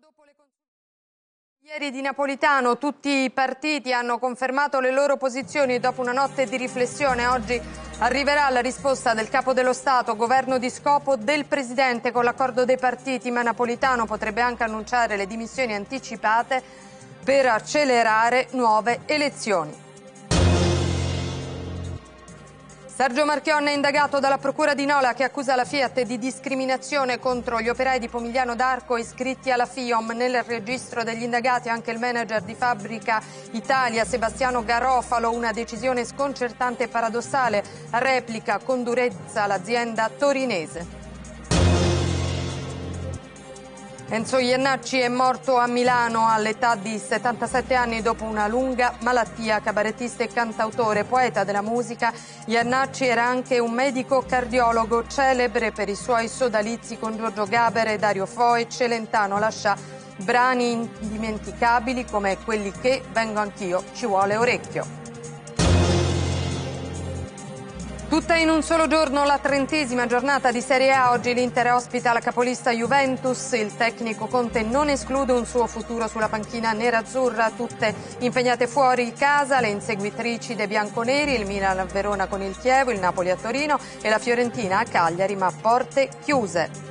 dopo le consultazioni. Ieri di Napolitano tutti i partiti hanno confermato le loro posizioni dopo una notte di riflessione. Oggi arriverà la risposta del Capo dello Stato, governo di scopo del Presidente con l'accordo dei partiti, ma Napolitano potrebbe anche annunciare le dimissioni anticipate per accelerare nuove elezioni. Sergio Marchionne è indagato dalla Procura di Nola che accusa la Fiat di discriminazione contro gli operai di Pomigliano d'Arco iscritti alla FIOM. Nel registro degli indagati anche il manager di Fabbrica Italia Sebastiano Garofalo, una decisione sconcertante e paradossale, replica con durezza l'azienda torinese. Enzo Iannacci è morto a Milano all'età di 77 anni dopo una lunga malattia. Cabarettista e cantautore, poeta della musica, Iannacci era anche un medico cardiologo celebre per i suoi sodalizi con Giorgio Gabere, Dario Foe, Celentano Lascia brani indimenticabili come quelli che Vengo anch'io, ci vuole orecchio. Tutta in un solo giorno la trentesima giornata di Serie A, oggi l'Inter ospita la capolista Juventus, il tecnico Conte non esclude un suo futuro sulla panchina nerazzurra, tutte impegnate fuori casa, le inseguitrici dei bianconeri, il Milan a Verona con il Chievo, il Napoli a Torino e la Fiorentina a Cagliari ma porte chiuse.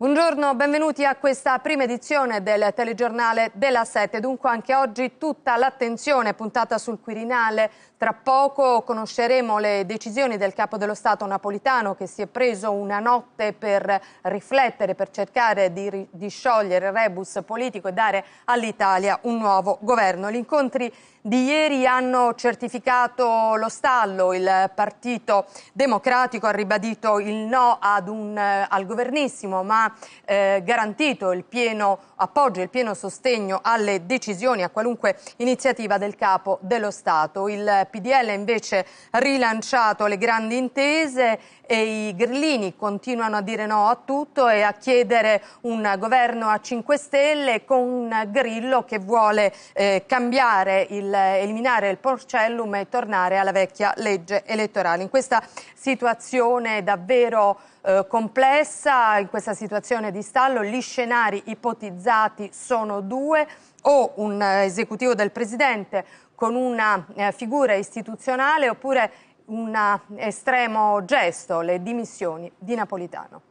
Buongiorno, benvenuti a questa prima edizione del telegiornale della Sette. Dunque anche oggi tutta l'attenzione puntata sul Quirinale, tra poco conosceremo le decisioni del capo dello Stato napolitano che si è preso una notte per riflettere, per cercare di, di sciogliere il rebus politico e dare all'Italia un nuovo governo. Gli incontri di ieri hanno certificato lo stallo. Il Partito Democratico ha ribadito il no un, eh, al governissimo, ma eh, garantito il pieno appoggio, il pieno sostegno alle decisioni, a qualunque iniziativa del capo dello Stato. Il PDL ha invece rilanciato le grandi intese e i grillini continuano a dire no a tutto e a chiedere un governo a 5 Stelle con un Grillo che vuole eh, cambiare, il, eliminare il porcellum e tornare alla vecchia legge elettorale. In questa situazione davvero eh, complessa, in questa situazione di stallo, gli scenari ipotizzati sono due o un eh, esecutivo del Presidente con una eh, figura istituzionale oppure un eh, estremo gesto, le dimissioni di Napolitano.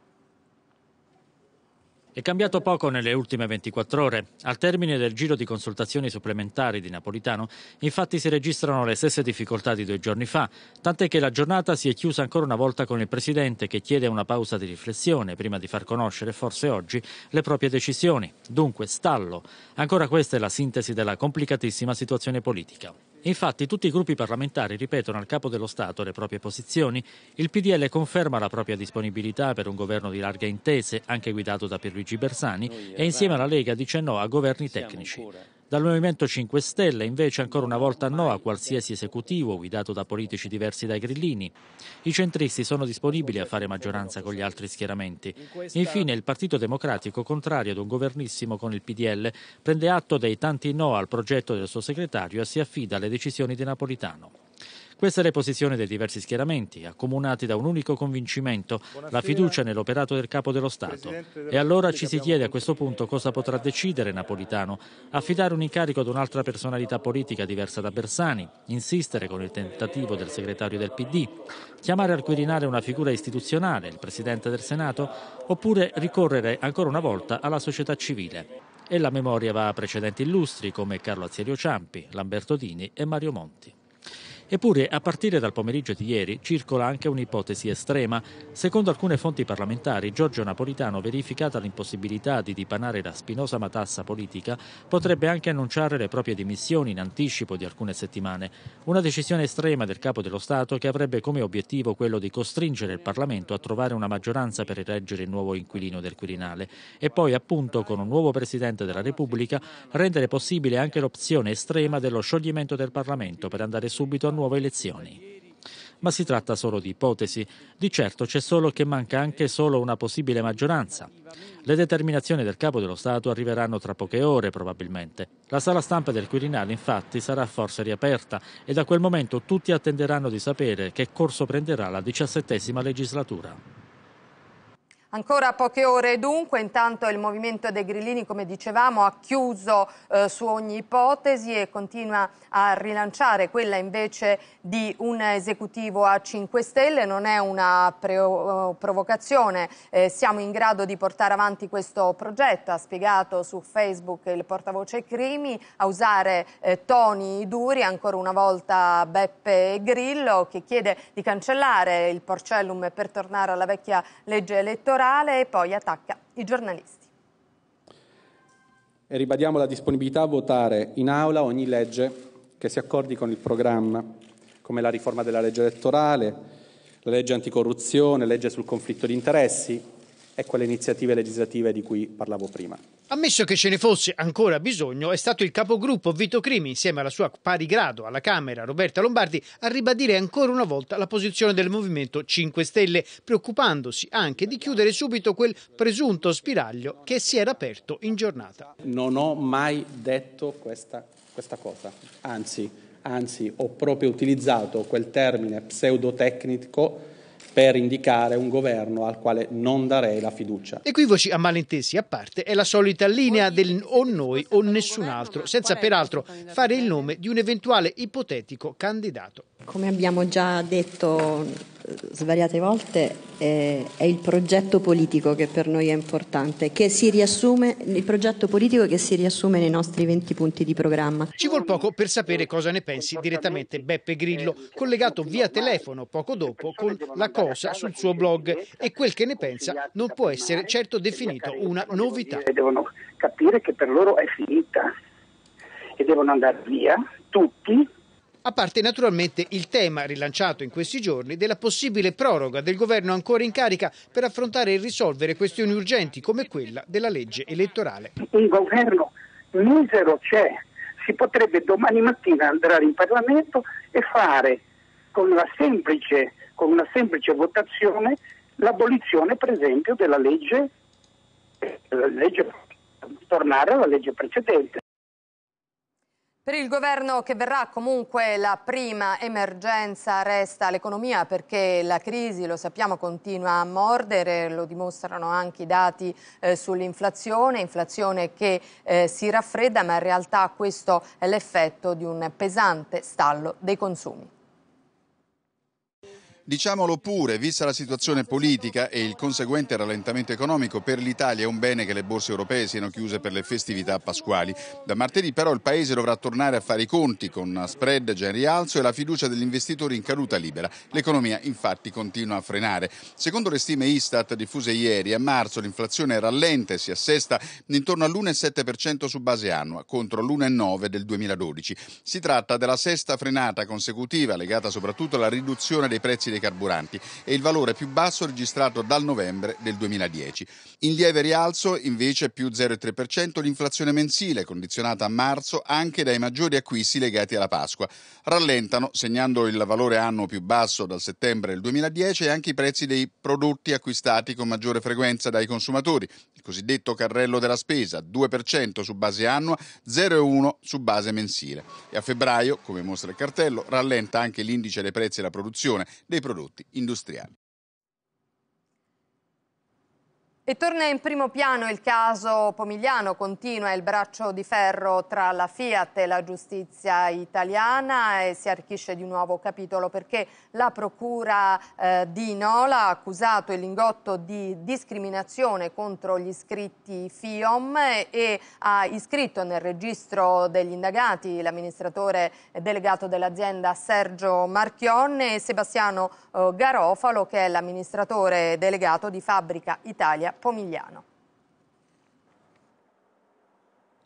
È cambiato poco nelle ultime 24 ore. Al termine del giro di consultazioni supplementari di Napolitano, infatti si registrano le stesse difficoltà di due giorni fa, tant'è che la giornata si è chiusa ancora una volta con il Presidente che chiede una pausa di riflessione prima di far conoscere, forse oggi, le proprie decisioni. Dunque, stallo. Ancora questa è la sintesi della complicatissima situazione politica. Infatti tutti i gruppi parlamentari ripetono al capo dello Stato le proprie posizioni. Il PDL conferma la propria disponibilità per un governo di larghe intese, anche guidato da Pierluigi Bersani, e insieme alla Lega dice no a governi tecnici. Dal Movimento 5 Stelle invece ancora una volta no a qualsiasi esecutivo guidato da politici diversi dai grillini. I centristi sono disponibili a fare maggioranza con gli altri schieramenti. Infine il Partito Democratico, contrario ad un governissimo con il PDL, prende atto dei tanti no al progetto del suo segretario e si affida alle decisioni di Napolitano. Questa è la posizione dei diversi schieramenti, accomunati da un unico convincimento, la fiducia nell'operato del Capo dello Stato. E allora ci si chiede a questo punto cosa potrà decidere Napolitano, affidare un incarico ad un'altra personalità politica diversa da Bersani, insistere con il tentativo del segretario del PD, chiamare al Quirinale una figura istituzionale, il Presidente del Senato, oppure ricorrere ancora una volta alla società civile. E la memoria va a precedenti illustri come Carlo Azzerio Ciampi, Lamberto Dini e Mario Monti. Eppure, a partire dal pomeriggio di ieri, circola anche un'ipotesi estrema. Secondo alcune fonti parlamentari, Giorgio Napolitano, verificata l'impossibilità di dipanare la spinosa matassa politica, potrebbe anche annunciare le proprie dimissioni in anticipo di alcune settimane. Una decisione estrema del capo dello Stato che avrebbe come obiettivo quello di costringere il Parlamento a trovare una maggioranza per eleggere il nuovo inquilino del Quirinale e poi, appunto, con un nuovo Presidente della Repubblica, rendere possibile anche l'opzione estrema dello scioglimento del Parlamento per andare subito a nuovo nuove elezioni. Ma si tratta solo di ipotesi, di certo c'è solo che manca anche solo una possibile maggioranza. Le determinazioni del capo dello Stato arriveranno tra poche ore probabilmente. La sala stampa del Quirinale infatti sarà forse riaperta e da quel momento tutti attenderanno di sapere che corso prenderà la diciassettesima legislatura. Ancora poche ore dunque, intanto il movimento dei grillini, come dicevamo, ha chiuso eh, su ogni ipotesi e continua a rilanciare quella invece di un esecutivo a 5 Stelle. Non è una eh, provocazione, eh, siamo in grado di portare avanti questo progetto, ha spiegato su Facebook il portavoce Crimi, a usare eh, toni duri, ancora una volta Beppe Grillo che chiede di cancellare il porcellum per tornare alla vecchia legge elettorale elettorale e poi attacca i giornalisti. E ribadiamo la disponibilità a votare in aula ogni legge che si accordi con il programma, come la riforma della legge elettorale, la legge anticorruzione, la legge sul conflitto di interessi e quelle iniziative legislative di cui parlavo prima. Ammesso che ce ne fosse ancora bisogno, è stato il capogruppo Vito Crimi, insieme alla sua pari grado alla Camera Roberta Lombardi, a ribadire ancora una volta la posizione del Movimento 5 Stelle, preoccupandosi anche di chiudere subito quel presunto spiraglio che si era aperto in giornata. Non ho mai detto questa, questa cosa, anzi, anzi ho proprio utilizzato quel termine pseudotecnico per indicare un governo al quale non darei la fiducia. Equivoci a malintesi a parte è la solita linea del o noi o nessun altro, senza peraltro fare il nome di un eventuale ipotetico candidato. Come abbiamo già detto svariate volte, eh, è il progetto politico che per noi è importante, riassume, il progetto politico che si riassume nei nostri 20 punti di programma. Ci vuol poco per sapere cosa ne pensi direttamente Beppe Grillo, collegato via telefono poco dopo con la cosa sul suo blog e quel che ne pensa non può essere certo definito una novità. Devono capire che per loro è finita e devono andare via tutti a parte naturalmente il tema rilanciato in questi giorni della possibile proroga del governo ancora in carica per affrontare e risolvere questioni urgenti come quella della legge elettorale. Un governo misero c'è, si potrebbe domani mattina andare in Parlamento e fare con una semplice, con una semplice votazione l'abolizione per esempio della legge, della eh, legge tornare alla legge precedente. Per il governo che verrà comunque la prima emergenza resta l'economia perché la crisi, lo sappiamo, continua a mordere, lo dimostrano anche i dati eh, sull'inflazione, inflazione che eh, si raffredda ma in realtà questo è l'effetto di un pesante stallo dei consumi. Diciamolo pure, vista la situazione politica e il conseguente rallentamento economico, per l'Italia è un bene che le borse europee siano chiuse per le festività pasquali. Da martedì però il Paese dovrà tornare a fare i conti con spread già in rialzo e la fiducia degli investitori in caduta libera. L'economia infatti continua a frenare. Secondo le stime Istat diffuse ieri, a marzo l'inflazione rallenta e si assesta intorno all'1,7% su base annua contro l'1,9% del 2012. Si tratta della sesta frenata consecutiva legata soprattutto alla riduzione dei prezzi dei dei carburanti e il valore più basso registrato dal novembre del 2010. In lieve rialzo invece più 0,3% l'inflazione mensile condizionata a marzo anche dai maggiori acquisti legati alla Pasqua. Rallentano, segnando il valore anno più basso dal settembre del 2010, anche i prezzi dei prodotti acquistati con maggiore frequenza dai consumatori, il cosiddetto carrello della spesa, 2% su base annua, 0,1% su base mensile. E a febbraio, come mostra il cartello, rallenta anche l'indice dei prezzi della produzione, dei dei prodotti industriali. E torna in primo piano il caso Pomigliano, continua il braccio di ferro tra la Fiat e la giustizia italiana e si arricchisce di un nuovo capitolo perché la procura eh, di Nola ha accusato il lingotto di discriminazione contro gli iscritti FIOM e ha iscritto nel registro degli indagati l'amministratore delegato dell'azienda Sergio Marchionne e Sebastiano eh, Garofalo che è l'amministratore delegato di Fabbrica Italia Pomigliano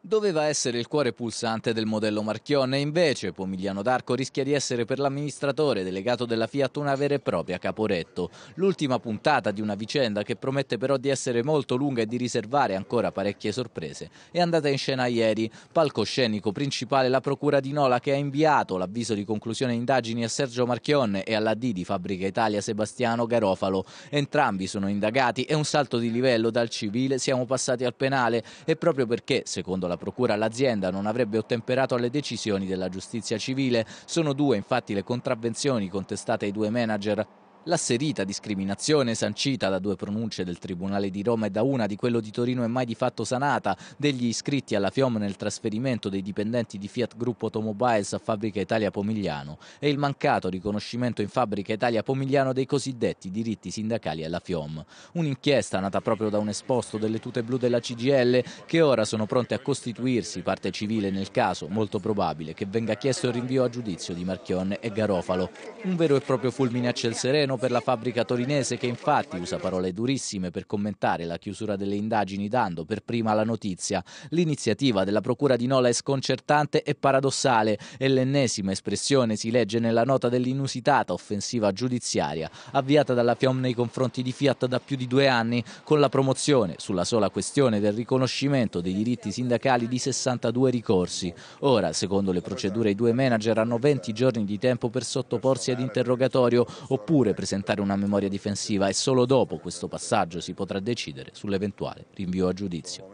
doveva essere il cuore pulsante del modello Marchionne, invece Pomigliano d'Arco rischia di essere per l'amministratore delegato della Fiat una vera e propria Caporetto. L'ultima puntata di una vicenda che promette però di essere molto lunga e di riservare ancora parecchie sorprese è andata in scena ieri. Palcoscenico principale la Procura di Nola che ha inviato l'avviso di conclusione indagini a Sergio Marchionne e alla D di Fabbrica Italia Sebastiano Garofalo. Entrambi sono indagati e un salto di livello dal civile siamo passati al penale e proprio perché, secondo la la procura all'azienda non avrebbe ottemperato alle decisioni della giustizia civile. Sono due infatti le contravvenzioni contestate ai due manager. L'asserita discriminazione sancita da due pronunce del Tribunale di Roma e da una di quello di Torino è mai di fatto sanata degli iscritti alla FIOM nel trasferimento dei dipendenti di Fiat Gruppo Automobiles a Fabbrica Italia Pomigliano e il mancato riconoscimento in Fabbrica Italia Pomigliano dei cosiddetti diritti sindacali alla FIOM. Un'inchiesta nata proprio da un esposto delle tute blu della CGL che ora sono pronte a costituirsi parte civile nel caso, molto probabile, che venga chiesto il rinvio a giudizio di Marchionne e Garofalo. Un vero e proprio fulmine a ciel sereno italiano per la fabbrica torinese che infatti usa parole durissime per commentare la chiusura delle indagini dando per prima la notizia. L'iniziativa della Procura di Nola è sconcertante e paradossale e l'ennesima espressione si legge nella nota dell'inusitata offensiva giudiziaria avviata dalla FIOM nei confronti di Fiat da più di due anni con la promozione sulla sola questione del riconoscimento dei diritti sindacali di 62 ricorsi. Ora, secondo le procedure, i due manager hanno 20 giorni di tempo per sottoporsi ad interrogatorio oppure per presentare una memoria difensiva e solo dopo questo passaggio si potrà decidere sull'eventuale rinvio a giudizio.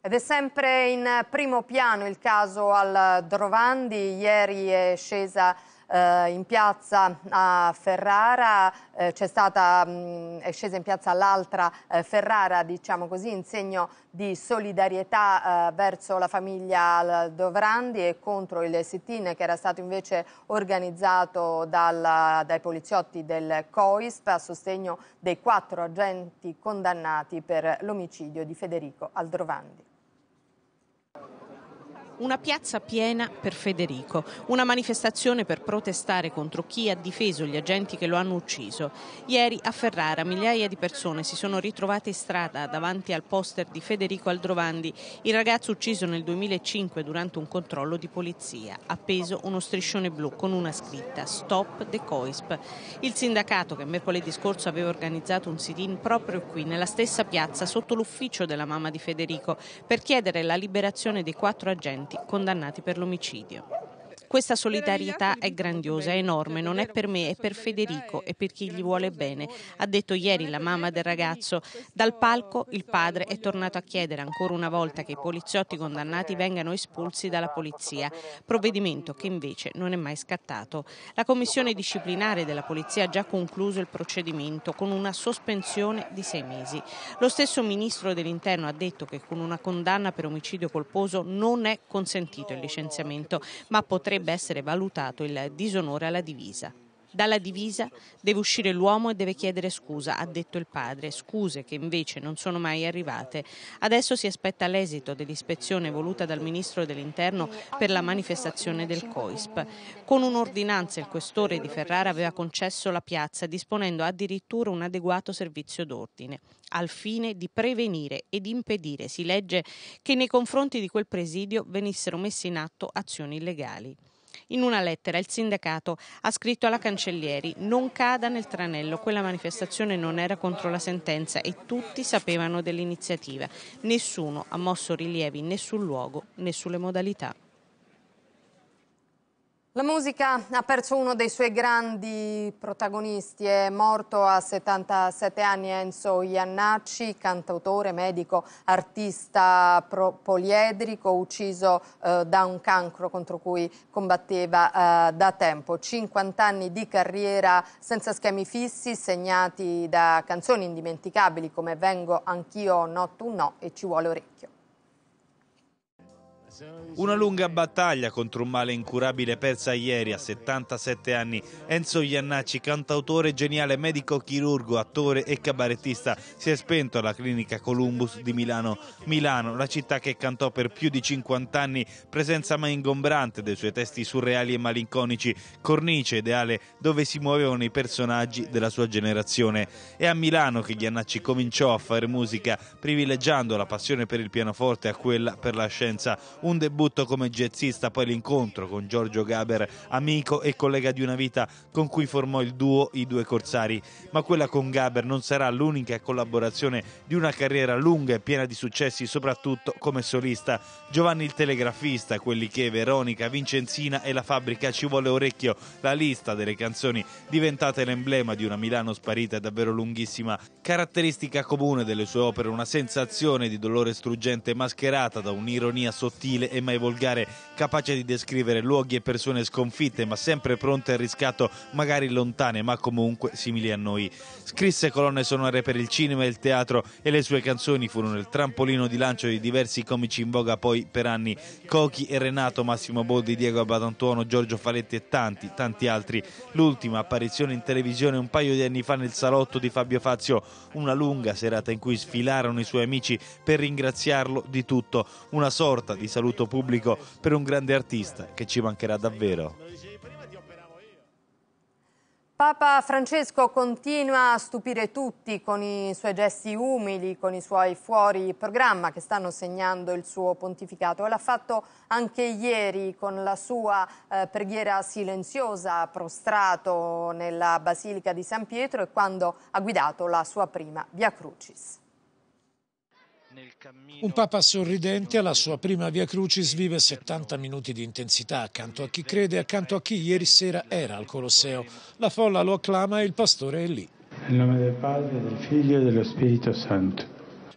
Ed è sempre in primo piano il caso al Drovandi, ieri è scesa eh, in piazza a Ferrara, eh, c'è stata, mh, è scesa in piazza l'altra eh, Ferrara, diciamo così, in segno di solidarietà eh, verso la famiglia Dovrandi e contro il sit-in che era stato invece organizzato dal, dai poliziotti del COISP a sostegno dei quattro agenti condannati per l'omicidio di Federico Aldrovandi. Una piazza piena per Federico, una manifestazione per protestare contro chi ha difeso gli agenti che lo hanno ucciso. Ieri a Ferrara migliaia di persone si sono ritrovate in strada davanti al poster di Federico Aldrovandi, il ragazzo ucciso nel 2005 durante un controllo di polizia. Appeso uno striscione blu con una scritta Stop the COISP. Il sindacato che mercoledì scorso aveva organizzato un sit-in proprio qui, nella stessa piazza, sotto l'ufficio della mamma di Federico, per chiedere la liberazione dei quattro agenti delinquenti condannati per l'omicidio. Questa solidarietà è grandiosa, è enorme, non è per me, è per Federico e per chi gli vuole bene, ha detto ieri la mamma del ragazzo. Dal palco il padre è tornato a chiedere ancora una volta che i poliziotti condannati vengano espulsi dalla polizia, provvedimento che invece non è mai scattato. La commissione disciplinare della polizia ha già concluso il procedimento con una sospensione di sei mesi. Lo stesso ministro dell'interno ha detto che con una condanna per omicidio colposo non è consentito il licenziamento, ma potrebbe dovrebbe essere valutato il disonore alla divisa. Dalla divisa deve uscire l'uomo e deve chiedere scusa, ha detto il padre, scuse che invece non sono mai arrivate. Adesso si aspetta l'esito dell'ispezione voluta dal ministro dell'Interno per la manifestazione del COISP. Con un'ordinanza il questore di Ferrara aveva concesso la piazza disponendo addirittura un adeguato servizio d'ordine al fine di prevenire ed impedire, si legge, che nei confronti di quel presidio venissero messe in atto azioni illegali. In una lettera il sindacato ha scritto alla Cancellieri non cada nel tranello, quella manifestazione non era contro la sentenza e tutti sapevano dell'iniziativa. Nessuno ha mosso rilievi né sul luogo né sulle modalità. La musica ha perso uno dei suoi grandi protagonisti, è morto a 77 anni Enzo Iannacci, cantautore, medico, artista poliedrico, ucciso eh, da un cancro contro cui combatteva eh, da tempo. 50 anni di carriera senza schemi fissi, segnati da canzoni indimenticabili come Vengo anch'io, No tu no e Ci vuole orecchio. Una lunga battaglia contro un male incurabile persa ieri a 77 anni. Enzo Iannacci, cantautore, geniale medico, chirurgo, attore e cabarettista, si è spento alla clinica Columbus di Milano. Milano, la città che cantò per più di 50 anni, presenza mai ingombrante dei suoi testi surreali e malinconici, cornice ideale dove si muovevano i personaggi della sua generazione. È a Milano che Iannacci cominciò a fare musica, privilegiando la passione per il pianoforte a quella per la scienza un debutto come jazzista, poi l'incontro con Giorgio Gaber, amico e collega di una vita con cui formò il duo I Due Corsari. Ma quella con Gaber non sarà l'unica collaborazione di una carriera lunga e piena di successi, soprattutto come solista. Giovanni il telegrafista, quelli che Veronica, Vincenzina e la fabbrica ci vuole orecchio, la lista delle canzoni diventate l'emblema di una Milano sparita è davvero lunghissima. Caratteristica comune delle sue opere, una sensazione di dolore struggente mascherata da un'ironia sottile sottile e mai volgare, capace di descrivere luoghi e persone sconfitte, ma sempre pronte al riscatto, magari lontane, ma comunque simili a noi. Scrisse colonne sonore per il cinema e il teatro e le sue canzoni furono il trampolino di lancio di diversi comici in voga poi per anni. Cochi e Renato, Massimo Boldi, Diego Abadantuono, Giorgio Faletti e tanti, tanti altri. L'ultima apparizione in televisione un paio di anni fa nel salotto di Fabio Fazio, una lunga serata in cui sfilarono i suoi amici per ringraziarlo di tutto, una sorta di saluto saluto pubblico per un grande artista che ci mancherà davvero. Papa Francesco continua a stupire tutti con i suoi gesti umili, con i suoi fuori programma che stanno segnando il suo pontificato. L'ha fatto anche ieri con la sua eh, preghiera silenziosa prostrato nella Basilica di San Pietro e quando ha guidato la sua prima Via Crucis. Un Papa sorridente alla sua prima Via Crucis vive 70 minuti di intensità accanto a chi crede, accanto a chi ieri sera era al Colosseo. La folla lo acclama e il pastore è lì. Nel nome del Padre, del Figlio e dello Spirito Santo.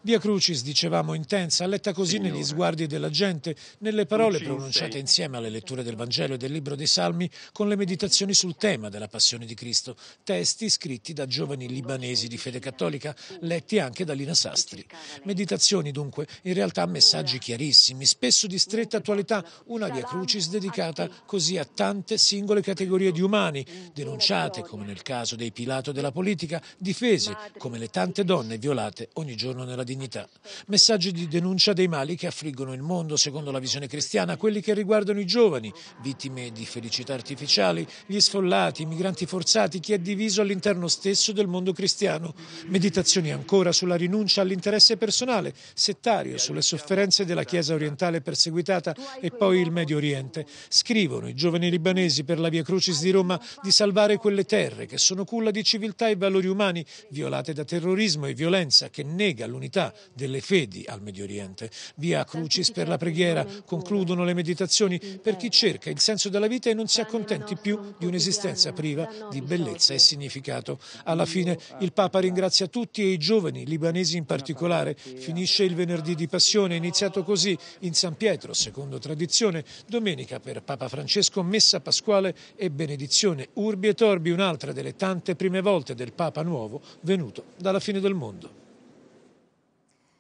Via Crucis, dicevamo, intensa, letta così negli sguardi della gente, nelle parole pronunciate insieme alle letture del Vangelo e del Libro dei Salmi, con le meditazioni sul tema della Passione di Cristo, testi scritti da giovani libanesi di fede cattolica, letti anche da Lina Sastri. Meditazioni dunque, in realtà messaggi chiarissimi, spesso di stretta attualità, una Via Crucis dedicata così a tante singole categorie di umani, denunciate come nel caso dei Pilato della politica, difese come le tante donne violate ogni giorno nella dignità dignità. Messaggi di denuncia dei mali che affliggono il mondo, secondo la visione cristiana, quelli che riguardano i giovani, vittime di felicità artificiali, gli sfollati, i migranti forzati, chi è diviso all'interno stesso del mondo cristiano. Meditazioni ancora sulla rinuncia all'interesse personale, settario, sulle sofferenze della Chiesa orientale perseguitata e poi il Medio Oriente. Scrivono i giovani libanesi per la Via Crucis di Roma di salvare quelle terre che sono culla di civiltà e valori umani, violate da terrorismo e violenza che nega l'unità delle fedi al Medio Oriente. Via Crucis per la preghiera, concludono le meditazioni per chi cerca il senso della vita e non si accontenti più di un'esistenza priva di bellezza e significato. Alla fine il eh. Papa ringrazia tutti e i giovani, libanesi in particolare. Finisce il venerdì di passione, iniziato così in San Pietro, secondo tradizione, domenica per Papa Francesco, messa pasquale e benedizione urbi e torbi, un'altra delle tante prime volte del Papa nuovo venuto dalla fine del mondo.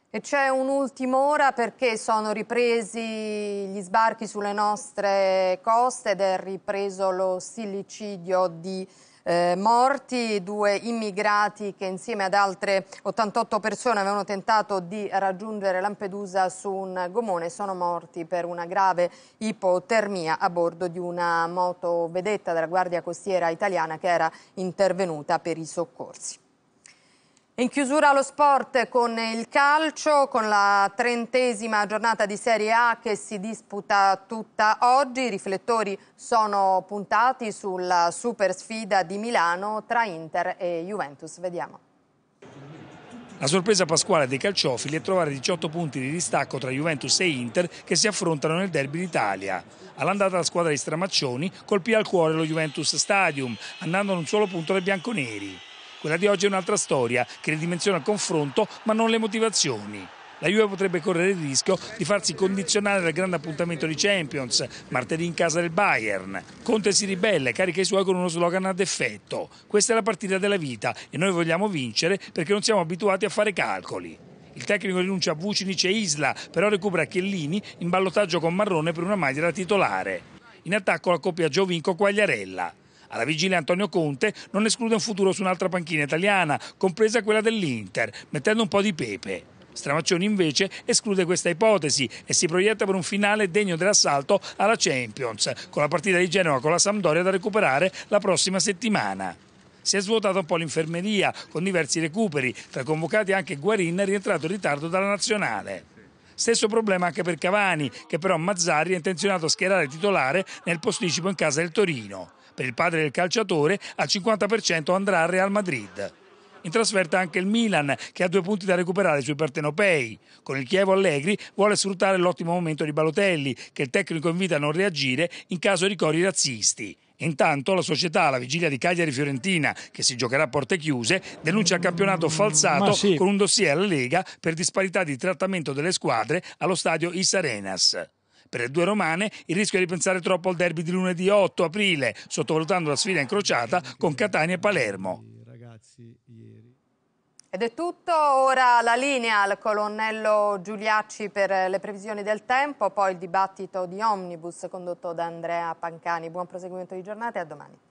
E c'è un'ultima ora perché sono ripresi gli sbarchi sulle nostre coste ed è ripreso lo stillicidio di eh, morti, due immigrati che insieme ad altre 88 persone avevano tentato di raggiungere Lampedusa su un gomone sono morti per una grave ipotermia a bordo di una moto vedetta della Guardia Costiera italiana che era intervenuta per i soccorsi. In chiusura lo sport con il calcio, con la trentesima giornata di Serie A che si disputa tutta oggi. I riflettori sono puntati sulla super sfida di Milano tra Inter e Juventus. Vediamo. La sorpresa pasquale dei calciofili è trovare 18 punti di distacco tra Juventus e Inter che si affrontano nel derby d'Italia. All'andata la squadra di Stramaccioni colpì al cuore lo Juventus Stadium, andando ad un solo punto dai bianconeri. Quella di oggi è un'altra storia che ridimensiona il confronto ma non le motivazioni. La Juve potrebbe correre il rischio di farsi condizionare dal grande appuntamento di Champions, martedì in casa del Bayern. Conte si ribelle, carica i suoi con uno slogan ad effetto. Questa è la partita della vita e noi vogliamo vincere perché non siamo abituati a fare calcoli. Il tecnico rinuncia a Vucinic e Isla, però recupera Chiellini in ballottaggio con Marrone per una maglia da titolare. In attacco la coppia Giovinco-Quagliarella. Alla vigilia Antonio Conte non esclude un futuro su un'altra panchina italiana, compresa quella dell'Inter, mettendo un po' di pepe. Stramaccioni invece esclude questa ipotesi e si proietta per un finale degno dell'assalto alla Champions, con la partita di Genova con la Sampdoria da recuperare la prossima settimana. Si è svuotata un po' l'infermeria, con diversi recuperi, tra convocati anche Guarin rientrato in ritardo dalla nazionale. Stesso problema anche per Cavani, che però Mazzari è intenzionato a schierare titolare nel posticipo in casa del Torino per il padre del calciatore, al 50% andrà al Real Madrid. In trasferta anche il Milan, che ha due punti da recuperare sui partenopei. Con il Chievo Allegri vuole sfruttare l'ottimo momento di Balotelli, che il tecnico invita a non reagire in caso di cori razzisti. Intanto la società alla vigilia di Cagliari Fiorentina, che si giocherà a porte chiuse, denuncia il campionato falsato sì. con un dossier alla Lega per disparità di trattamento delle squadre allo stadio Isarenas. Per le due romane il rischio è di pensare troppo al derby di lunedì 8 aprile, sottovalutando la sfida incrociata con Catania e Palermo. Ed è tutto, ora la linea al colonnello Giuliacci per le previsioni del tempo, poi il dibattito di Omnibus condotto da Andrea Pancani. Buon proseguimento di giornata e a domani.